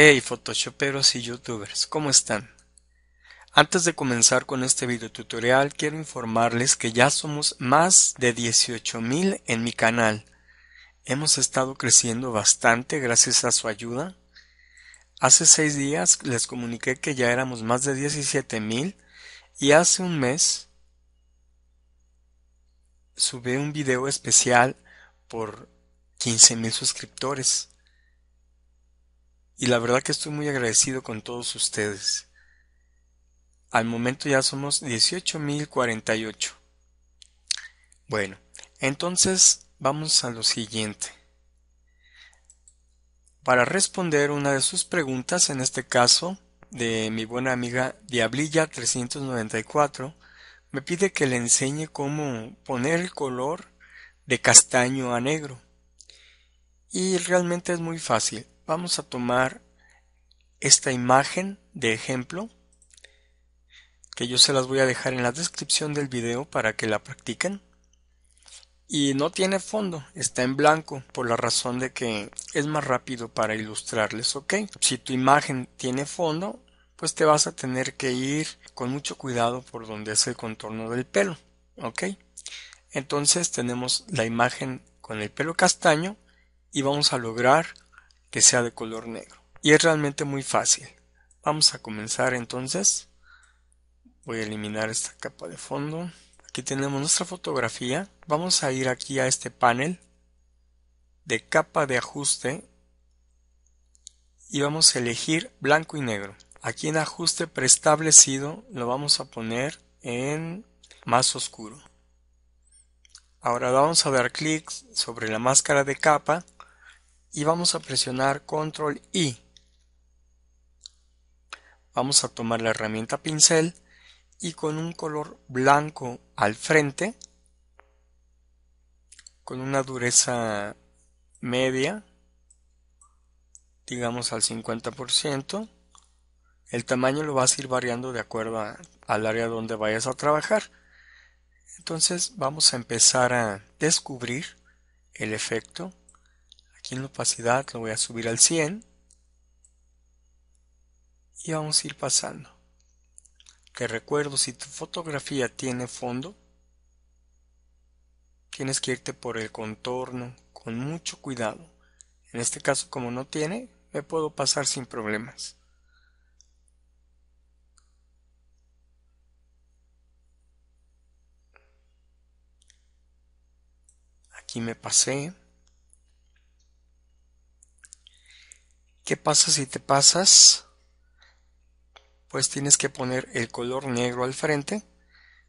Hey photoshoperos y youtubers, ¿cómo están? Antes de comenzar con este video tutorial quiero informarles que ya somos más de 18.000 en mi canal. Hemos estado creciendo bastante gracias a su ayuda. Hace seis días les comuniqué que ya éramos más de 17.000 y hace un mes subí un video especial por 15.000 suscriptores y la verdad que estoy muy agradecido con todos ustedes. Al momento ya somos 18.048. Bueno, entonces vamos a lo siguiente. Para responder una de sus preguntas, en este caso de mi buena amiga Diablilla394, me pide que le enseñe cómo poner el color de castaño a negro. Y realmente es muy fácil. Vamos a tomar esta imagen de ejemplo que yo se las voy a dejar en la descripción del video para que la practiquen. Y no tiene fondo, está en blanco, por la razón de que es más rápido para ilustrarles, ¿ok? Si tu imagen tiene fondo, pues te vas a tener que ir con mucho cuidado por donde es el contorno del pelo, ¿ok? Entonces tenemos la imagen con el pelo castaño y vamos a lograr que sea de color negro. Y es realmente muy fácil. Vamos a comenzar entonces. Voy a eliminar esta capa de fondo. Aquí tenemos nuestra fotografía. Vamos a ir aquí a este panel de capa de ajuste y vamos a elegir blanco y negro. Aquí en ajuste preestablecido lo vamos a poner en más oscuro. Ahora vamos a dar clic sobre la máscara de capa y vamos a presionar control I. Vamos a tomar la herramienta pincel y con un color blanco al frente, con una dureza media, digamos al 50%, el tamaño lo vas a ir variando de acuerdo al área donde vayas a trabajar. Entonces vamos a empezar a descubrir el efecto Aquí en la opacidad lo voy a subir al 100. Y vamos a ir pasando. Que recuerdo, si tu fotografía tiene fondo, tienes que irte por el contorno con mucho cuidado. En este caso, como no tiene, me puedo pasar sin problemas. Aquí me pasé. ¿Qué pasa si te pasas? Pues tienes que poner el color negro al frente.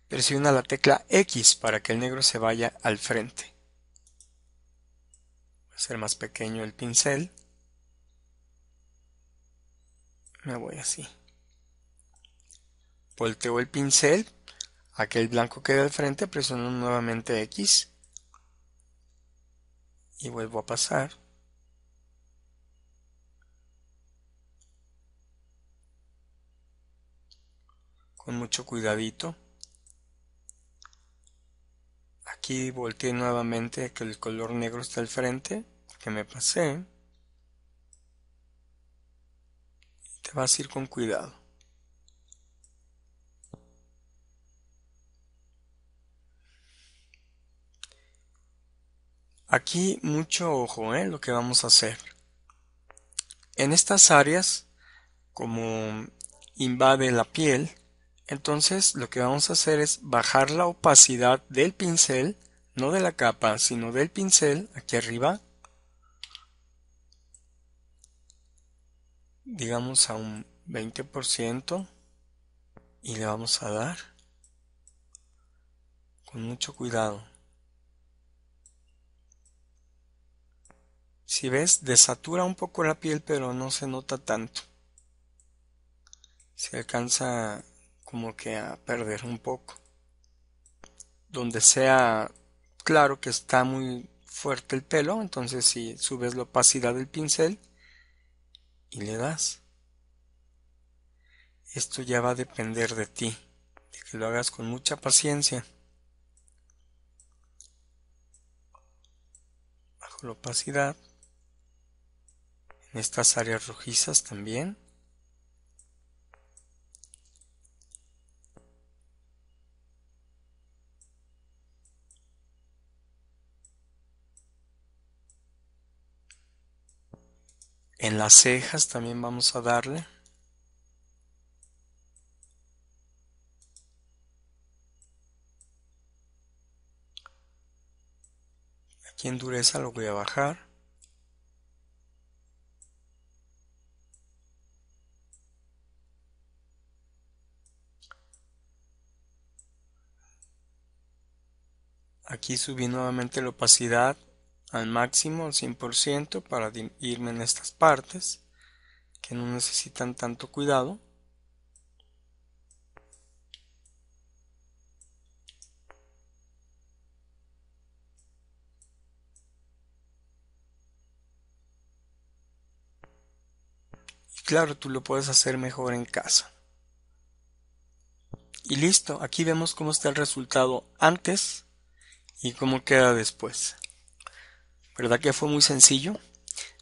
Presiona la tecla X para que el negro se vaya al frente. Voy a hacer más pequeño el pincel. Me voy así. Volteo el pincel Aquel que el blanco quede al frente, presiono nuevamente X y vuelvo a pasar. mucho cuidadito. Aquí volteé nuevamente que el color negro está al frente, que me pasé. Te vas a ir con cuidado. Aquí mucho ojo, ¿eh? lo que vamos a hacer. En estas áreas, como invade la piel, entonces lo que vamos a hacer es bajar la opacidad del pincel, no de la capa, sino del pincel aquí arriba. Digamos a un 20% y le vamos a dar con mucho cuidado. Si ves, desatura un poco la piel pero no se nota tanto. Se alcanza como que a perder un poco. Donde sea claro que está muy fuerte el pelo, entonces si subes la opacidad del pincel y le das. Esto ya va a depender de ti, de que lo hagas con mucha paciencia. Bajo la opacidad. En estas áreas rojizas también. En las cejas también vamos a darle. Aquí en dureza lo voy a bajar. Aquí subí nuevamente la opacidad al máximo al 100% para irme en estas partes que no necesitan tanto cuidado y claro tú lo puedes hacer mejor en casa y listo aquí vemos cómo está el resultado antes y cómo queda después ¿Verdad que fue muy sencillo?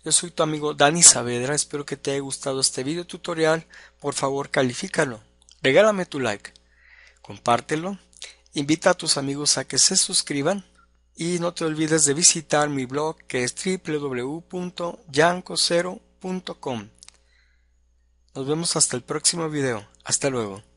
Yo soy tu amigo Dani Saavedra, espero que te haya gustado este video tutorial, por favor califícalo, regálame tu like, compártelo, invita a tus amigos a que se suscriban y no te olvides de visitar mi blog que es www.yancocero.com. Nos vemos hasta el próximo video, hasta luego.